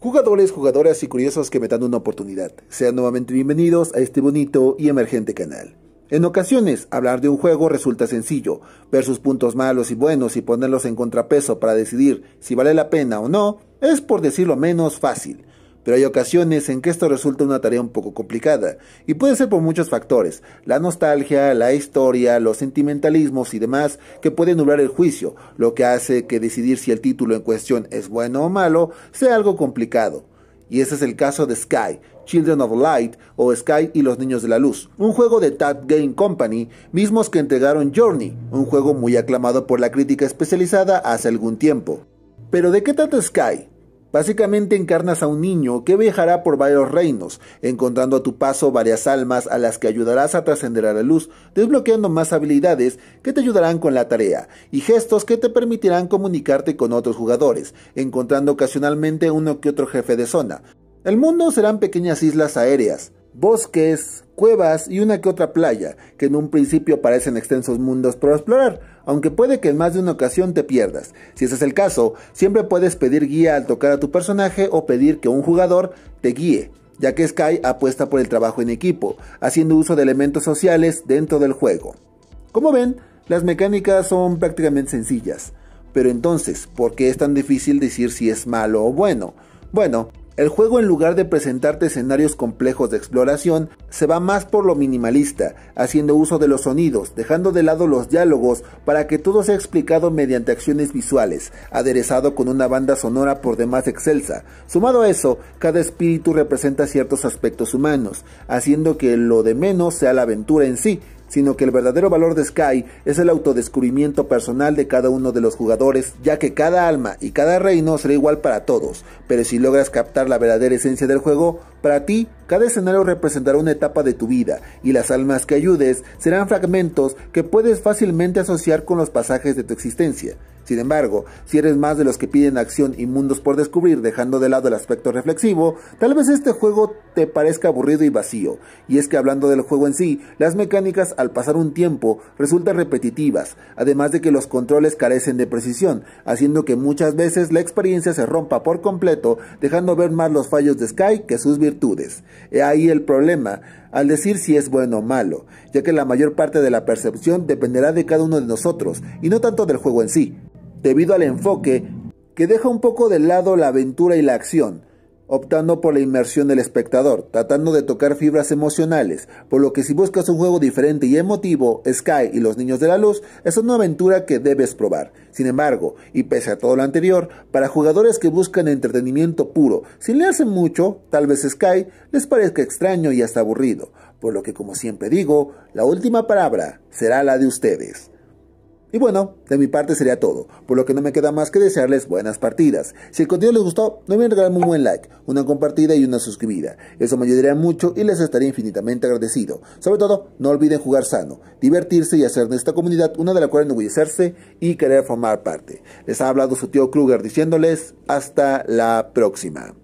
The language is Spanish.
Jugadores, jugadoras y curiosos que me dan una oportunidad, sean nuevamente bienvenidos a este bonito y emergente canal. En ocasiones, hablar de un juego resulta sencillo, ver sus puntos malos y buenos y ponerlos en contrapeso para decidir si vale la pena o no, es por decirlo menos fácil pero hay ocasiones en que esto resulta una tarea un poco complicada, y puede ser por muchos factores, la nostalgia, la historia, los sentimentalismos y demás, que pueden nublar el juicio, lo que hace que decidir si el título en cuestión es bueno o malo sea algo complicado. Y ese es el caso de Sky, Children of Light o Sky y los Niños de la Luz, un juego de Tad Game Company, mismos que entregaron Journey, un juego muy aclamado por la crítica especializada hace algún tiempo. Pero ¿de qué trata Sky? Básicamente encarnas a un niño que viajará por varios reinos, encontrando a tu paso varias almas a las que ayudarás a trascender a la luz, desbloqueando más habilidades que te ayudarán con la tarea y gestos que te permitirán comunicarte con otros jugadores, encontrando ocasionalmente uno que otro jefe de zona. El mundo serán pequeñas islas aéreas, bosques, cuevas y una que otra playa, que en un principio parecen extensos mundos por explorar, aunque puede que en más de una ocasión te pierdas. Si ese es el caso, siempre puedes pedir guía al tocar a tu personaje o pedir que un jugador te guíe, ya que Sky apuesta por el trabajo en equipo, haciendo uso de elementos sociales dentro del juego. Como ven, las mecánicas son prácticamente sencillas. Pero entonces, ¿por qué es tan difícil decir si es malo o bueno? Bueno, el juego en lugar de presentarte escenarios complejos de exploración, se va más por lo minimalista, haciendo uso de los sonidos, dejando de lado los diálogos para que todo sea explicado mediante acciones visuales, aderezado con una banda sonora por demás excelsa. Sumado a eso, cada espíritu representa ciertos aspectos humanos, haciendo que lo de menos sea la aventura en sí, sino que el verdadero valor de Sky es el autodescubrimiento personal de cada uno de los jugadores, ya que cada alma y cada reino será igual para todos, pero si logras captar la verdadera esencia del juego, para ti, cada escenario representará una etapa de tu vida, y las almas que ayudes serán fragmentos que puedes fácilmente asociar con los pasajes de tu existencia. Sin embargo, si eres más de los que piden acción y mundos por descubrir dejando de lado el aspecto reflexivo, tal vez este juego te parezca aburrido y vacío. Y es que hablando del juego en sí, las mecánicas al pasar un tiempo resultan repetitivas, además de que los controles carecen de precisión, haciendo que muchas veces la experiencia se rompa por completo, dejando ver más los fallos de Sky que sus virtudes. He ahí el problema, al decir si es bueno o malo, ya que la mayor parte de la percepción dependerá de cada uno de nosotros y no tanto del juego en sí debido al enfoque que deja un poco de lado la aventura y la acción, optando por la inmersión del espectador, tratando de tocar fibras emocionales, por lo que si buscas un juego diferente y emotivo, Sky y los Niños de la Luz es una aventura que debes probar. Sin embargo, y pese a todo lo anterior, para jugadores que buscan entretenimiento puro, si le hacen mucho, tal vez Sky les parezca extraño y hasta aburrido, por lo que como siempre digo, la última palabra será la de ustedes. Y bueno, de mi parte sería todo, por lo que no me queda más que desearles buenas partidas. Si el contenido les gustó, no olviden regalarme un buen like, una compartida y una suscribida. Eso me ayudaría mucho y les estaría infinitamente agradecido. Sobre todo, no olviden jugar sano, divertirse y hacer de esta comunidad una de la cual enorgullecerse y querer formar parte. Les ha hablado su tío Kruger diciéndoles hasta la próxima.